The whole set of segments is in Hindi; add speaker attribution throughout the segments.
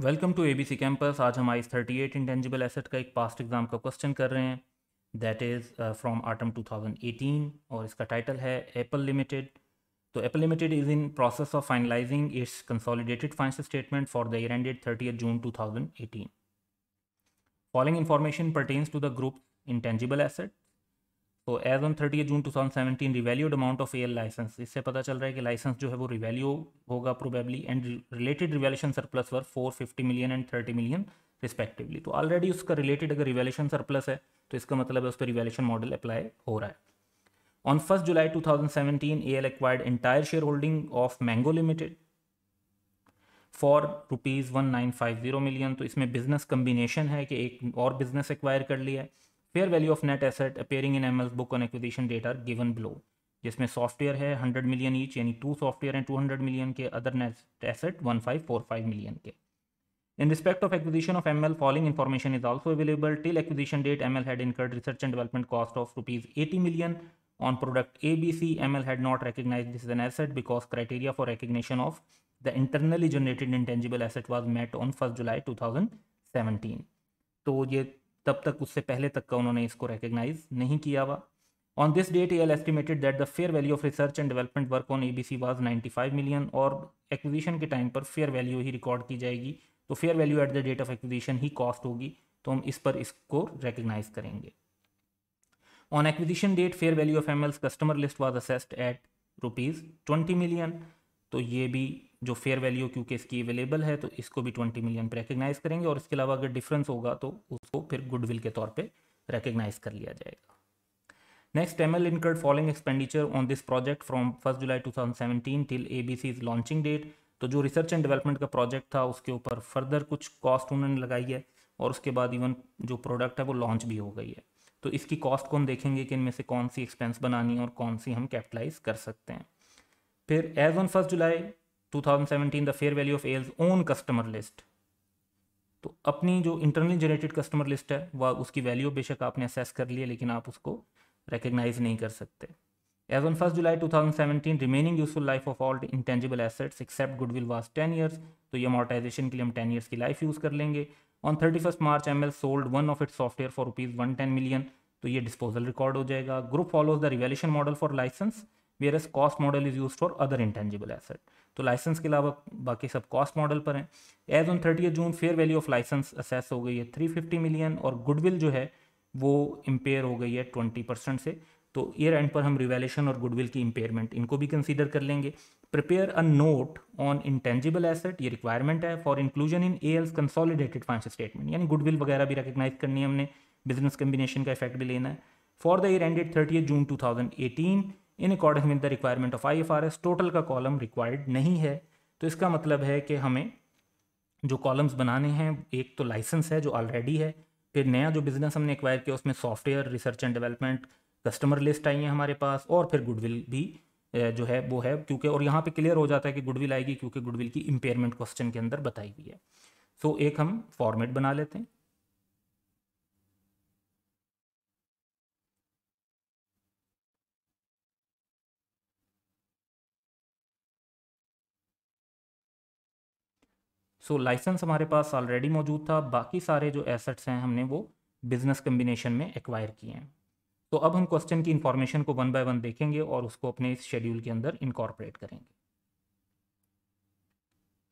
Speaker 1: वेलकम टू एबीसी कैंपस आज हम I thirty eight intangible asset का एक पास्ट एग्जाम का क्वेश्चन कर रहे हैं दैट इज़ फ्रॉम आटम 2018 और इसका टाइटल है एप्पल लिमिटेड तो Apple Limited is in process of finalising its consolidated financial statement for the year ended 30th June eighteen following information pertains to the group intangible asset तो as on thirty June two thousand seventeen revalued amount of air licence इससे पता चल रहा है कि लाइसेंस जो है वो रिवेल्यू होगा probably and related revaluation surplus were four fifty million and thirty million respectively तो ऑलरेडी उसका रिलेटेड अगर रिवैल्यूशन सरप्लस है तो इसका मतलब है उस पर रिवेल्यूशन मॉडल अप्लाई हो रहा है on first July two thousand seventeen A L acquired entire shareholding of Mango Limited for rupees one nine five zero million तो इसमें बिजनेस कम्बिनेशन है कि एक और बिजनेस एक्वायर कर लिया है fair value of net asset appearing in M S book on acquisition date are given below जिसमें सॉफ्टवेयर है हंड्रेड मिलियन ईच यानी टू सॉफ्टवेयर हैं हंड्रेड मिलियन के other net asset five million के in respect of acquisition of ML following information is also available till acquisition date ML had incurred research and development cost of rupees eighty million on product A B C M L had not recognise this an asset because criteria for recognition of the internally generated intangible asset was met on first July two thousand seventeen तो ये तब तक उससे पहले तक का उन्होंने इसको रिकग्नाइज नहीं किया हुआ on this date L estimated that the fair value of research and development work on A B C was 95 million और एक्विजिशन के टाइम पर फेयर वैल्यू ही रिकॉर्ड की जाएगी तो fair value at the date of acquisition ही कॉस्ट होगी तो हम इस पर इसको रिकग्नाइज करेंगे on acquisition date fair value of M customer list was assessed at rupees twenty million तो ये भी जो फेयर वैल्यू क्योंकि इसकी अवेलेबल है तो इसको भी ट्वेंटी मिलियन पर रिकग्नाइज करेंगे और इसके अलावा अगर डिफरेंस होगा तो उसको फिर गुडविल के तौर पर रिकग्नाइज कर लिया जाएगा next M L incurred following on this project from first July two thousand seventeen till A B C is launching date तो जो रिसर्च एंड डेवलपमेंट का प्रोजेक्ट था उसके ऊपर फर्दर कुछ कॉस्ट उन्होंने लगाई है और उसके बाद इवन जो प्रोडक्ट है वो लॉन्च भी हो गई है तो इसकी कॉस्ट को हम देखेंगे कि इनमें से कौन सी एक्सपेंस बनानी है और कौन सी हम कैपिटलाइज कर सकते हैं फिर as on first July 2017 the fair value of L's own customer list तो अपनी जो इंटरनली जनरेटेड कस्टमर लिस्ट है वह उसकी वैल्यू बेशक आपने असेस कर लिया है लेकिन आप उसको रिकग्नाइज नहीं कर सकते as on first July 2017 remaining useful life of all intangible assets except goodwill was ten years तो ये मोटाइजेशन के लिए हम टेन ईयर्स की लाइफ यूज़ कर लेंगे on thirty first March M L sold one of it software for rupees one ten million तो ये डिस्पोजल रिकॉर्ड हो जाएगा group follows the revaluation model for licence whereas cost model is use for other intangible asset तो लाइसेंस के अलावा बाकी सब कॉस्ट मॉडल पर हैं as on thirty June fair value of licence assess हो गई है थ्री फिफ्टी मिलियन और गुडविल जो है वो इम्पेयर हो गई है ट्वेंटी परसेंट से तो ईयर एंड पर हम रिवेलेशन और गुडविल की इम्पेयरमेंट इनको भी कंसिडर कर लेंगे prepare a note on intangible asset ये रिक्वायरमेंट है for inclusion in A L's consolidated financial statement यानी गुडविल वगैरह भी रिकोगनाइज करनी है हमने बिजनेस कम्बिनेशन का इफेक्ट भी लेना है for the year ended thirty June two thousand eighteen in according with the requirement of I F R S total का कॉलम रिक्वायर्ड नहीं है तो इसका मतलब है कि हमें जो कॉलम्स बनाने हैं एक तो लाइसेंस है जो ऑलरेडी है फिर नया जो बिज़नेस हमने एक्वायर किया उसमें software research and development customer list आई है हमारे पास और फिर गुडविल भी जो है वो है क्योंकि और यहाँ पे क्लियर हो जाता है कि गुडविल आएगी क्योंकि गुडविल की इम्पेयरमेंट क्वेश्चन के अंदर बताई हुई है सो so, एक हम फॉर्मेट बना लेते हैं सो लाइसेंस हमारे पास ऑलरेडी मौजूद था बाकी सारे जो एसेट्स हैं हमने वो बिजनेस कम्बिनेशन में एक्वायर किए हैं तो अब हम क्वेश्चन की इन्फॉर्मेशन को वन बाय वन देखेंगे और उसको अपने इस शेड्यूल के अंदर इनकॉर्पोरेट करेंगे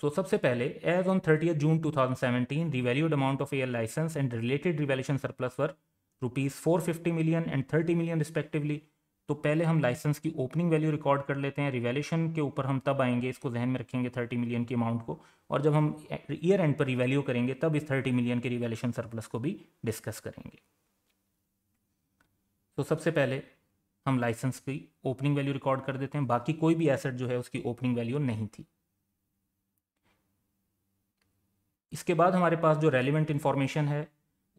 Speaker 1: सो so, सबसे पहले as on thirty June 2017 the valued amount of air licence and related revaluation surplus were rupees four fifty million and thirty million respectively तो पहले हम लाइसेंस की ओपनिंग वैल्यू रिकॉर्ड कर लेते हैं रिवेल्यूशन के ऊपर हम तब आएंगे इसको जहन में रखेंगे थर्टी मिलियन के अमाउंट को और जब हम ईयर एंड पर रिवैल्यू करेंगे तब इस थर्टी मिलियन के रिवेल्यूशन सरप्लस को भी डिस्कस करेंगे तो सबसे पहले हम लाइसेंस की ओपनिंग वैल्यू रिकॉर्ड कर देते हैं बाकी कोई भी एसेट जो है उसकी ओपनिंग वैल्यू नहीं थी इसके बाद हमारे पास जो रेलिवेंट इंफॉर्मेशन है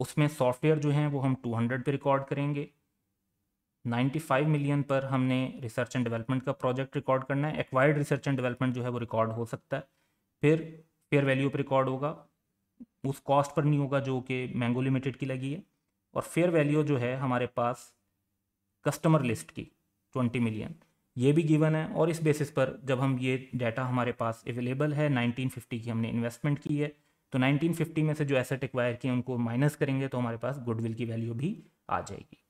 Speaker 1: उसमें सॉफ्टवेयर जो है वो हम 200 पे रिकॉर्ड करेंगे 95 मिलियन पर हमने रिसर्च एंड डेवलपमेंट का प्रोजेक्ट रिकॉर्ड करना है एक्वायर्ड रिसर्च एंड डेवलपमेंट जो है वो रिकॉर्ड हो सकता है फिर फेयर वैल्यू पर रिकॉर्ड होगा उस कॉस्ट पर नहीं होगा जो कि मैंगो लिमिटेड की लगी है और फेयर वैल्यू जो है हमारे पास कस्टमर लिस्ट की ट्वेंटी मिलियन ये भी गिवन है और इस बेसिस पर जब हम ये डाटा हमारे पास अवेलेबल है 1950 की हमने इन्वेस्टमेंट की है तो 1950 में से जो एसेट एक्वायर किए उनको माइनस करेंगे तो हमारे पास गुडविल की वैल्यू भी आ जाएगी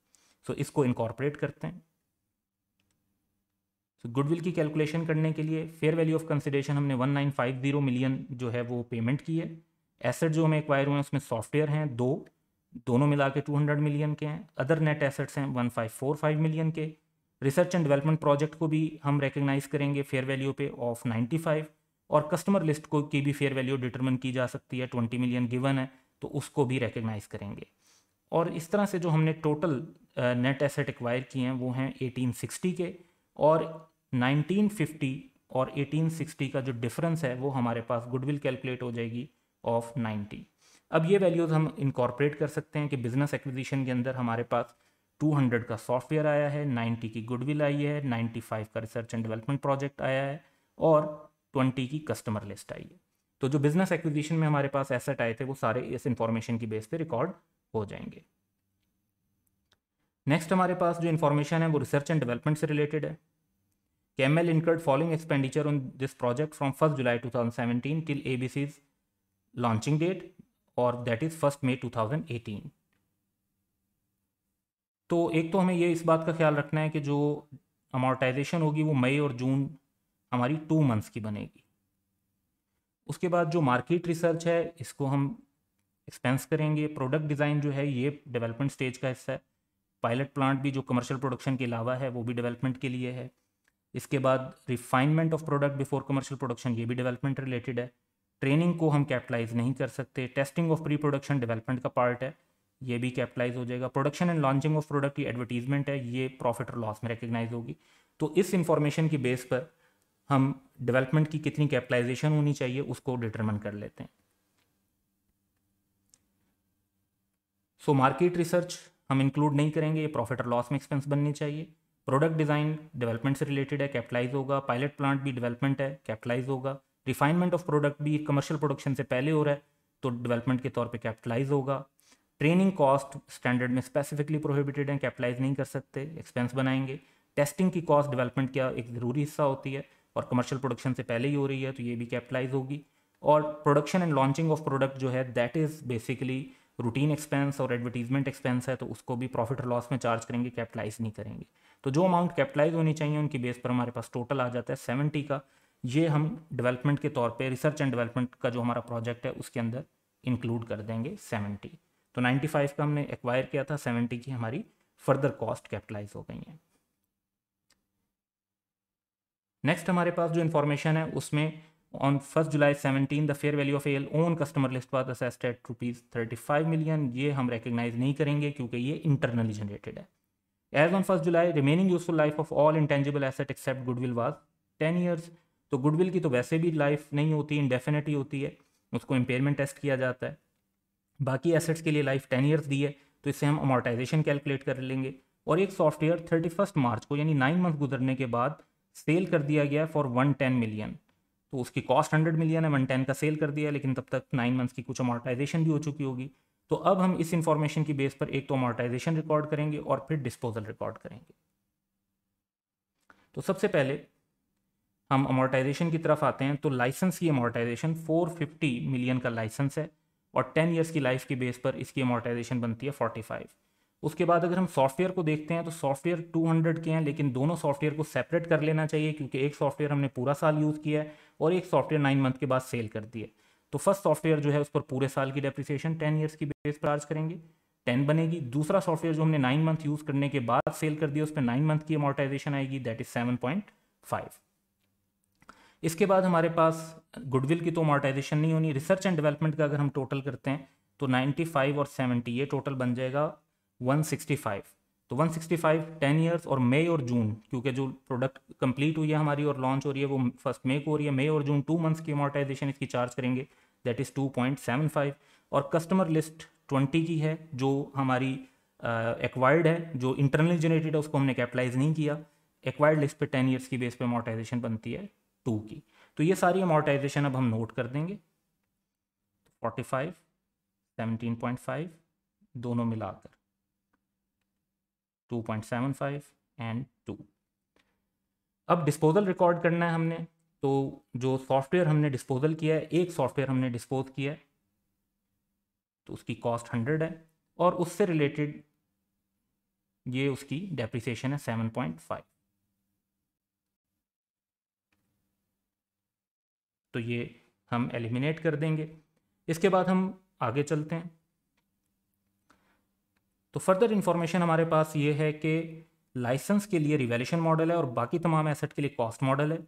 Speaker 1: सो so, इसको इनकॉर्पोरेट करते हैं सो so, गुडविल की कैलकुलेशन करने के लिए फेयर वैल्यू ऑफ कंसिडरेशन हमने 1950 मिलियन जो है वो पेमेंट की है एसेट जो हमें एक्वायर हुए हैं उसमें सॉफ्टवेयर हैं दो दोनों मिला के 200 मिलियन के हैं अदर नेट एसेट्स हैं 1545 मिलियन के रिसर्च एंड डेवलपमेंट प्रोजेक्ट को भी हम रिकग्नाइज करेंगे फेयर वैल्यू पे ऑफ 95 और कस्टमर लिस्ट को की भी फेयर वैल्यू डिटरमिन की जा सकती है 20 मिलियन गिवन है तो उसको भी रिकग्नाइज करेंगे और इस तरह से जो हमने टोटल नेट एसेट एक्वायर किए हैं वो हैं 1860 के और 1950 और 1860 का जो डिफरेंस है वो हमारे पास गुडविल कैलकुलेट हो जाएगी ऑफ 90 अब ये वैल्यूज़ हम इनकॉर्पोरेट कर सकते हैं कि बिज़नेस एक्विजिशन के अंदर हमारे पास 200 का सॉफ्टवेयर आया है 90 की गुडविल आई है 95 का रिसर्च एंड डेवलपमेंट प्रोजेक्ट आया है और 20 की कस्टमर लिस्ट आई है तो जो बिज़नेस एक्विजिशन में हमारे पास एसेट आए थे वो सारे इस इंफॉर्मेशन की बेस पे रिकॉर्ड हो जाएंगे नेक्स्ट हमारे पास जो इन्फॉर्मेशन है वो रिसर्च एंड डेवलपमेंट से रिलेटेड है L incurred following expenditure on this project from first July two thousand seventeen till A B C's launching date और that is first May two thousand eighteen तो एक तो हमें ये इस बात का ख्याल रखना है कि जो अमोर्टाइजेशन होगी वो मई और जून हमारी टू मंथ्स की बनेगी उसके बाद जो मार्केट रिसर्च है इसको हम एक्सपेंस करेंगे प्रोडक्ट डिज़ाइन जो है ये डेवलपमेंट स्टेज का हिस्सा है पायलट प्लांट भी जो कमर्शियल प्रोडक्शन के अलावा है वो भी डेवलपमेंट के लिए है इसके बाद refinement of product before commercial production ये भी डेवलपमेंट रिलेटेड है ट्रेनिंग को हम कैपिटलाइज नहीं कर सकते testing of pre production development का पार्ट है ये भी कैपिटलाइज हो जाएगा production and launching of product की एडवर्टीजमेंट है ये प्रॉफिट और लॉस में रिकग्नाइज होगी तो इस इंफॉर्मेशन की बेस पर हम डेवलपमेंट की कितनी कैपिटलाइजेशन होनी चाहिए उसको डिटरमन कर लेते हैं सो मार्केट रिसर्च हम इंक्लूड नहीं करेंगे ये प्रॉफिट और लॉस में एक्सपेंस बननी चाहिए प्रोडक्ट डिज़ाइन डेवलपमेंट से रिलेटेड है कैपिटलाइज होगा पायलट प्लांट भी डेवलपमेंट है कैपिटलाइज होगा रिफाइनमेंट ऑफ प्रोडक्ट भी कमर्शियल प्रोडक्शन से पहले हो रहा है तो डेवलपमेंट के तौर पर कैपिटलाइज होगा ट्रेनिंग कॉस्ट स्टैंडर्ड में स्पेसिफिकली प्रोहिबिटेड है कैपिटलाइज नहीं कर सकते एक्सपेंस बनाएंगे टेस्टिंग की कॉस्ट डेवलपमेंट का एक ज़रूरी हिस्सा होती है और कमर्शियल प्रोडक्शन से पहले ही हो रही है तो ये भी कैपिटलाइज होगी और production and launching of product जो है that is basically routine expense और एडवर्टीजमेंट एक्सपेंस है तो उसको भी प्रॉफिट और लॉस में चार्ज करेंगे कैपिटलाइज नहीं करेंगे तो जो अमाउंट कैपिटलाइज होनी चाहिए उनकी बेस पर हमारे पास टोटल आ जाता है सेवेंटी का ये हम डेवलपमेंट के तौर पे रिसर्च एंड डेवलपमेंट का जो हमारा प्रोजेक्ट है उसके अंदर इंक्लूड कर देंगे सेवेंटी तो नाइन्टी फाइव का हमने एक्वायर किया था सेवेंटी की हमारी फर्दर कॉस्ट कैपिटलाइज हो गई है नेक्स्ट हमारे पास जो इन्फॉर्मेशन है उसमें On 1st July 17, the fair value of AL own customer list was assessed at rupees 35 million. ये हम recognize नहीं करेंगे क्योंकि ये internally generated है. As on 1st July, remaining useful life of all intangible asset except goodwill was 10 years. तो goodwill की तो वैसे भी life नहीं होती indefinite ही होती है उसको impairment test किया जाता है बाकी एसेट्स के लिए लाइफ टेन ईयर्स दी है तो इससे हम अमोटाइजेशन कैलकुलेट कर लेंगे और एक सॉफ्टवेयर थर्टी फर्स्ट मार्च को यानी नाइन मंथ गुजरने के बाद सेल कर दिया गया फॉर वन टेन मिलियन तो उसकी कॉस्ट हंड्रेड मिलियन है वन टेन का सेल कर दिया लेकिन तब तक नाइन मंथ्स की कुछ अमोर्टाइजेशन भी हो चुकी होगी तो अब हम इस इंफॉर्मेशन की बेस पर एक तो अमोर्टाइजेशन रिकॉर्ड करेंगे और फिर डिस्पोजल रिकॉर्ड करेंगे तो सबसे पहले हम अमोर्टाइजेशन की तरफ आते हैं तो लाइसेंस की अमोर्टाइजेशन 450 मिलियन का लाइसेंस है और 10 इयर्स की लाइफ की बेस पर इसकी अमोर्टाइजेशन बनती है 45 उसके बाद अगर हम सॉफ्टवेयर को देखते हैं तो सॉफ्टवेयर 200 के हैं लेकिन दोनों सॉफ्टवेयर को सेपरेट कर लेना चाहिए क्योंकि एक सॉफ्टवेयर हमने पूरा साल यूज़ किया है और एक सॉफ्टवेयर नाइन मंथ के बाद सेल कर है तो फर्स्ट सॉफ्टवेयर जो है उस पर पूरे साल की डेप्रिसिएशन टेन ईयर्स की बेस पर आज करेंगे टेन बनेगी दूसरा सॉफ्टवेयर जो हमने नाइन मंथ यूज़ करने के बाद सेल कर दिया उस पर नाइन मंथ की अमोटाइजेशन आएगी that is seven point five इसके बाद हमारे पास गुडविल की तो अमोटाइजेशन नहीं होनी रिसर्च एंड डेवलपमेंट का अगर हम टोटल करते हैं तो 95 और 70 ये टोटल बन जाएगा 165 तो 165 टेन ईयर्स और मई और जून क्योंकि जो प्रोडक्ट कंप्लीट हुई है हमारी और लॉन्च हो रही है वो फर्स्ट मई को हो रही है मई और जून टू मंथ्स की अमोटाइजेशन इसकी चार्ज करेंगे दैट इज़ फाइव और कस्टमर लिस्ट ट्वेंटी की है जो हमारी एक्वायर्ड uh, है जो इंटरनली जनरेटेड है उसको हमने कैपिटलाइज नहीं किया एक्वायर्ड लिस्ट पे टेन ईयर्स की बेस पे अमोटाइजेशन बनती है टू की तो ये सारी अमोटाइजेशन अब हम नोट कर देंगे forty five seventeen point five दोनों मिलाकर 2.75 एंड 2 अब डिस्पोजल रिकॉर्ड करना है हमने तो जो सॉफ्टवेयर हमने डिस्पोजल किया है एक सॉफ्टवेयर हमने डिस्पोज किया है तो उसकी कॉस्ट हंड्रेड है और उससे रिलेटेड ये उसकी डेप्रिसिएशन है सेवन पॉइंट फाइव तो ये हम एलिमिनेट कर देंगे इसके बाद हम आगे चलते हैं तो फर्दर इन्फॉर्मेशन हमारे पास ये है कि लाइसेंस के लिए रिवेल्यूशन मॉडल है और बाकी तमाम एसेट के लिए कॉस्ट मॉडल है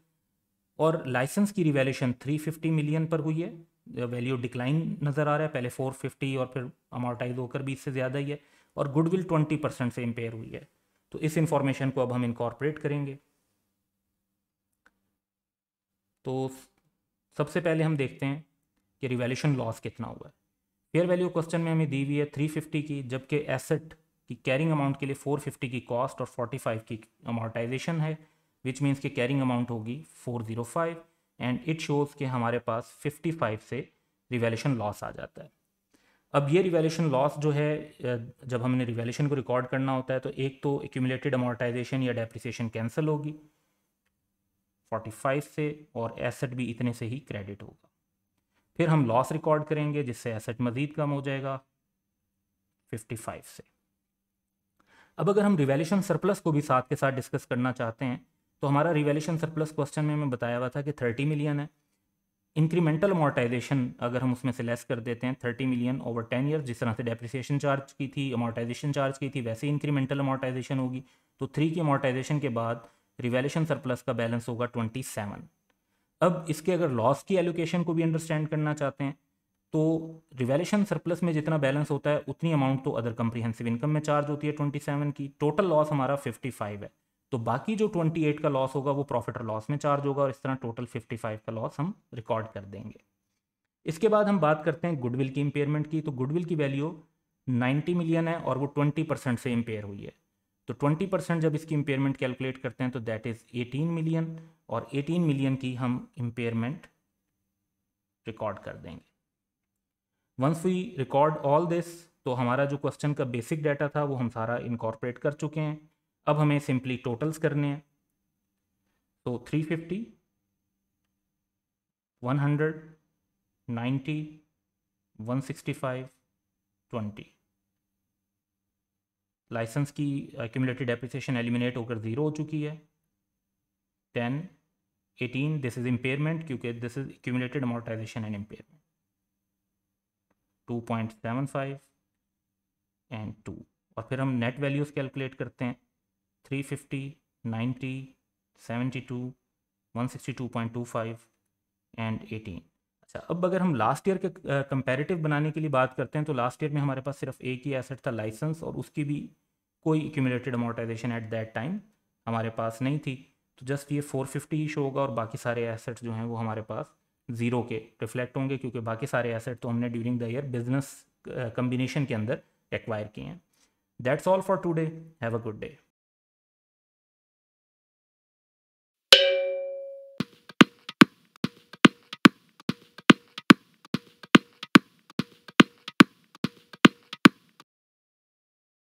Speaker 1: और लाइसेंस की रिवेल्यूशन 350 मिलियन पर हुई है वैल्यू डिक्लाइन नज़र आ रहा है पहले 450 और फिर अमोटाइज होकर भी इससे ज़्यादा ही है और गुडविल 20 परसेंट से इम्पेयर हुई है तो इस इंफॉर्मेशन को अब हम इनकॉर्पोरेट करेंगे तो सबसे पहले हम देखते हैं कि रिवेल्यूशन लॉस कितना हुआ है फेयर वैल्यू क्वेश्चन में हमें दी हुई है 350 की जबकि एसेट की कैरिंग अमाउंट के लिए 450 की कॉस्ट और 45 की अमोर्टाइजेशन है विच मीन्स के कैरिंग अमाउंट होगी 405 एंड इट शोज़ के हमारे पास 55 से रिवेल्यूशन लॉस आ जाता है अब ये रिवेल्यूशन लॉस जो है जब हमने रिवेल्यूशन को रिकॉर्ड करना होता है तो एक तो एक्यूमलेटेड अमोर्टाइजेशन या डेप्रिसिएशन कैंसिल होगी 45 से और एसेट भी इतने से ही क्रेडिट होगा फिर हम लॉस रिकॉर्ड करेंगे जिससे एसेट मजीद कम हो जाएगा 55 से अब अगर हम रिवेल्यूशन सरप्लस को भी साथ के साथ डिस्कस करना चाहते हैं तो हमारा रिवेल्यूशन सरप्लस क्वेश्चन में मैं बताया हुआ था कि 30 मिलियन है इंक्रीमेंटल अमोटाइजेशन अगर हम उसमें से लेस कर देते हैं 30 मिलियन ओवर 10 ईयर जिस तरह से डेप्रिसिएशन चार्ज की थी अमोटाइजेशन चार्ज की थी वैसे इंक्रीमेंटल अमोटाइजेशन होगी तो थ्री की अमोटाइजेशन के बाद रिवेल्यूशन सरप्लस का बैलेंस होगा ट्वेंटी सेवन अब इसके अगर लॉस की एलोकेशन को भी अंडरस्टैंड करना चाहते हैं तो रिवेलेशन सरप्लस में जितना बैलेंस होता है उतनी अमाउंट तो अदर कंप्रीहेंसिव इनकम में चार्ज होती है ट्वेंटी सेवन की टोटल लॉस हमारा फिफ्टी फाइव है तो बाकी जो ट्वेंटी एट का लॉस होगा वो प्रॉफिट और लॉस में चार्ज होगा और इस तरह टोटल फिफ्टी फाइव का लॉस हम रिकॉर्ड कर देंगे इसके बाद हम बात करते हैं गुडविल की इम्पेयरमेंट की तो गुडविल की वैल्यू नाइन्टी मिलियन है और वो ट्वेंटी परसेंट से इम्पेयर हुई है तो 20 परसेंट जब इसकी इम्पेयरमेंट कैलकुलेट करते हैं तो दैट इज़ 18 मिलियन और 18 मिलियन की हम इम्पेयरमेंट रिकॉर्ड कर देंगे once we record all this तो हमारा जो क्वेश्चन का बेसिक डाटा था वो हम सारा इनकॉर्पोरेट कर चुके हैं अब हमें सिंपली टोटल्स करने हैं तो 350, one sixty five twenty licence की एक्यूमलेटेड डेप्रिसिएशन एलिमिनेट होकर ज़ीरो हो चुकी है ten eighteen this is impairment क्योंकि this is accumulated amortisation and impairment two point seven five and two और फिर हम नेट वैल्यूज़ कैलकुलेट करते हैं three fifty ninety seventy two one sixty two point two five and eighteen अच्छा अब अगर हम लास्ट ईयर के कंपेरेटिव बनाने के लिए बात करते हैं तो लास्ट ईयर में हमारे पास सिर्फ एक ही एसेट था लाइसेंस और उसकी भी कोई accumulated amortisation at that time हमारे पास नहीं थी तो जस्ट ये 450 ही शो होगा और बाकी सारे एसेट्स जो हैं वो हमारे पास ज़ीरो के रिफ्लेक्ट होंगे क्योंकि बाकी सारे एसेट तो हमने during the year business combination के अंदर एक्वायर किए हैं that's all for today have a good day